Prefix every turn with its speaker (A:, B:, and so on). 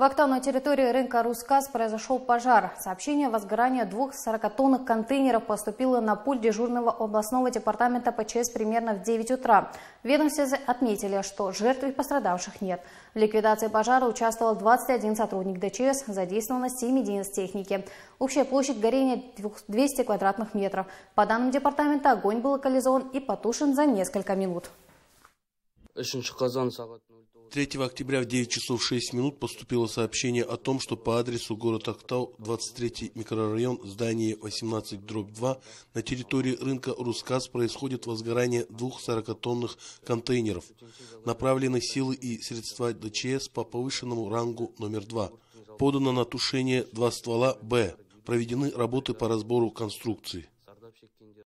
A: В Актау территории рынка «Русказ» произошел пожар. Сообщение о возгорании двух 40-тонных контейнеров поступило на пульт дежурного областного департамента ПЧС примерно в 9 утра. Ведомстве отметили, что жертв и пострадавших нет. В ликвидации пожара участвовал 21 сотрудник ДЧС, задействовано 7 единиц техники. Общая площадь горения 200 квадратных метров. По данным департамента, огонь был локализован и потушен за несколько минут.
B: 3 октября в 9 часов 6 минут поступило сообщение о том, что по адресу город Актау, 23 микрорайон, здание 18 дробь 2, на территории рынка Русказ происходит возгорание двух 40-тонных контейнеров. Направлены силы и средства ДЧС по повышенному рангу номер 2. Подано на тушение два ствола «Б». Проведены работы по разбору конструкции.